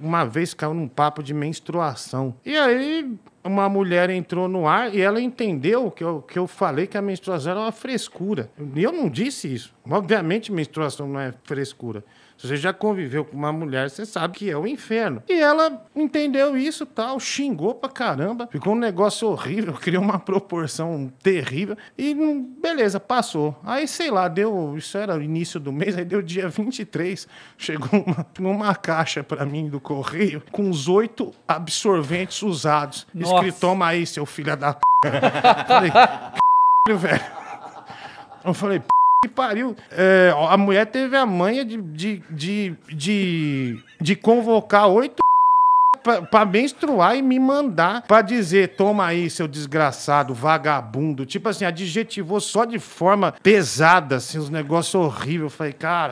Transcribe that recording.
uma vez caiu num papo de menstruação. E aí uma mulher entrou no ar e ela entendeu que eu, que eu falei que a menstruação era uma frescura. E eu não disse isso. Obviamente, menstruação não é frescura. Se você já conviveu com uma mulher, você sabe que é o inferno. E ela entendeu isso tal, xingou pra caramba. Ficou um negócio horrível, criou uma proporção terrível. E hum, beleza, passou. Aí, sei lá, deu. Isso era o início do mês, aí deu dia 23. Chegou uma, uma caixa pra mim do correio com os oito absorventes usados. Nossa. Nossa. toma aí, seu filho da p. falei, c... velho. Eu falei, p... que pariu. É, a mulher teve a manha de, de, de, de, de convocar oito para pra menstruar e me mandar pra dizer: toma aí, seu desgraçado, vagabundo. Tipo assim, adjetivou só de forma pesada, assim, uns negócios horríveis. Eu falei, cara,